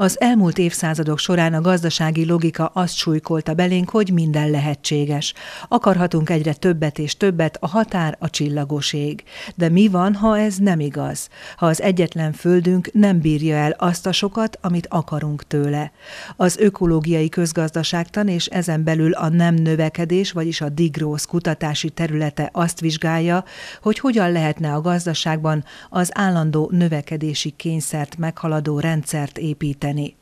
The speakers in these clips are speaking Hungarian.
Az elmúlt évszázadok során a gazdasági logika azt súlykolta belénk, hogy minden lehetséges. Akarhatunk egyre többet és többet, a határ a csillagoség. De mi van, ha ez nem igaz? Ha az egyetlen földünk nem bírja el azt a sokat, amit akarunk tőle. Az ökológiai közgazdaságtan és ezen belül a nem növekedés, vagyis a digrósz kutatási területe azt vizsgálja, hogy hogyan lehetne a gazdaságban az állandó növekedési kényszert meghaladó rendszert építeni segíteni.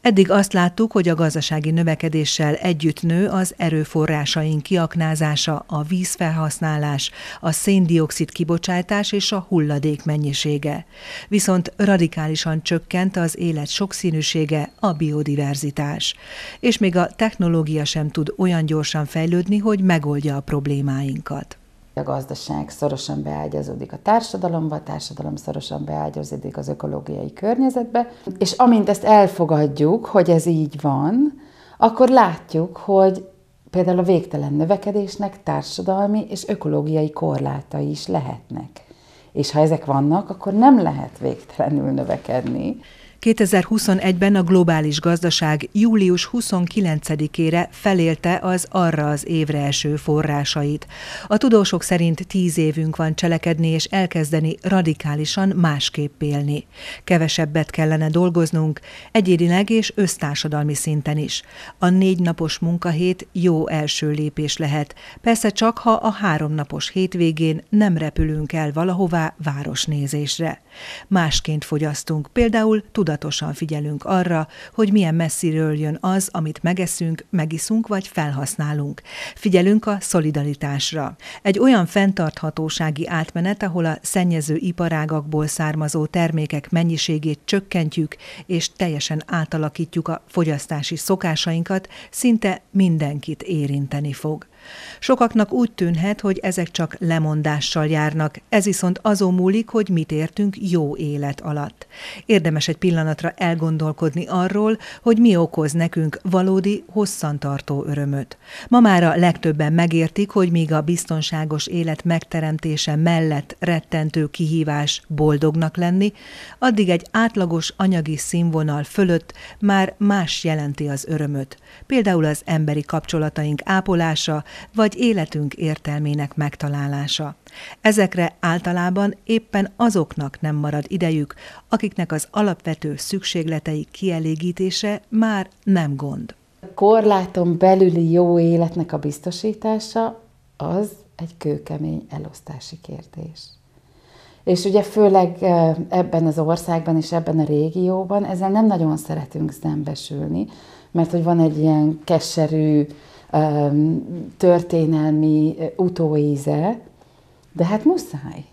Eddig azt láttuk, hogy a gazdasági növekedéssel együtt nő az erőforrásaink kiaknázása, a vízfelhasználás, a széndiokszid kibocsátás és a hulladék mennyisége. Viszont radikálisan csökkent az élet sokszínűsége, a biodiverzitás. És még a technológia sem tud olyan gyorsan fejlődni, hogy megoldja a problémáinkat a gazdaság szorosan beágyazódik a társadalomba, a társadalom szorosan beágyazódik az ökológiai környezetbe, és amint ezt elfogadjuk, hogy ez így van, akkor látjuk, hogy például a végtelen növekedésnek társadalmi és ökológiai korlátai is lehetnek. És ha ezek vannak, akkor nem lehet végtelenül növekedni. 2021-ben a globális gazdaság július 29-ére felélte az arra az évre eső forrásait. A tudósok szerint tíz évünk van cselekedni és elkezdeni radikálisan másképp élni. Kevesebbet kellene dolgoznunk, egyédileg és össztársadalmi szinten is. A négy napos munkahét jó első lépés lehet, persze csak ha a háromnapos hétvégén nem repülünk el valahová városnézésre. Másként fogyasztunk, például tudósok tudatosan figyelünk arra, hogy milyen messziről jön az, amit megeszünk, megiszunk vagy felhasználunk. Figyelünk a szolidaritásra. Egy olyan fenntarthatósági átmenet, ahol a szennyező iparágakból származó termékek mennyiségét csökkentjük, és teljesen átalakítjuk a fogyasztási szokásainkat, szinte mindenkit érinteni fog. Sokaknak úgy tűnhet, hogy ezek csak lemondással járnak, ez viszont azon múlik, hogy mit értünk jó élet alatt. Érdemes egy pillanatra elgondolkodni arról, hogy mi okoz nekünk valódi, hosszantartó örömöt. Ma már a legtöbben megértik, hogy míg a biztonságos élet megteremtése mellett rettentő kihívás boldognak lenni, addig egy átlagos anyagi színvonal fölött már más jelenti az örömöt. Például az emberi kapcsolataink ápolása, vagy életünk értelmének megtalálása. Ezekre általában éppen azoknak nem marad idejük, akiknek az alapvető szükségleteik kielégítése már nem gond. Korláton belüli jó életnek a biztosítása az egy kőkemény elosztási kérdés. És ugye főleg ebben az országban és ebben a régióban ezzel nem nagyon szeretünk szembesülni, mert hogy van egy ilyen keserű történelmi utóíze, de hát muszáj.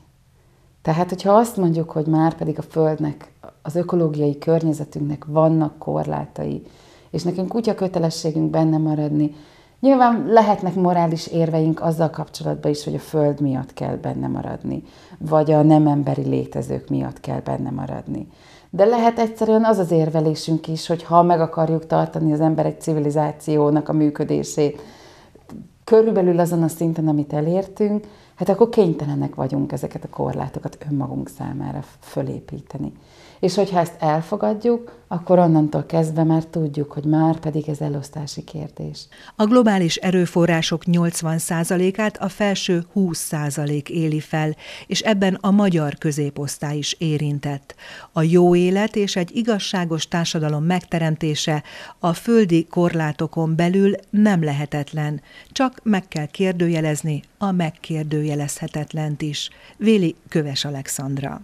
Tehát, hogyha azt mondjuk, hogy már pedig a Földnek, az ökológiai környezetünknek vannak korlátai, és nekünk kutya kötelességünk benne maradni, Nyilván lehetnek morális érveink azzal kapcsolatban is, hogy a Föld miatt kell benne maradni, vagy a nem emberi létezők miatt kell benne maradni. De lehet egyszerűen az az érvelésünk is, hogy ha meg akarjuk tartani az emberek civilizációnak a működését, körülbelül azon a szinten, amit elértünk, hát akkor kénytelenek vagyunk ezeket a korlátokat önmagunk számára fölépíteni. És hogyha ezt elfogadjuk, akkor onnantól kezdve már tudjuk, hogy már pedig ez elosztási kérdés. A globális erőforrások 80%-át a felső 20% éli fel, és ebben a magyar középosztály is érintett. A jó élet és egy igazságos társadalom megteremtése a földi korlátokon belül nem lehetetlen, csak meg kell kérdőjelezni a megkérdőjelezni megkérdőjelezhetetlent is, véli Köves Alexandra.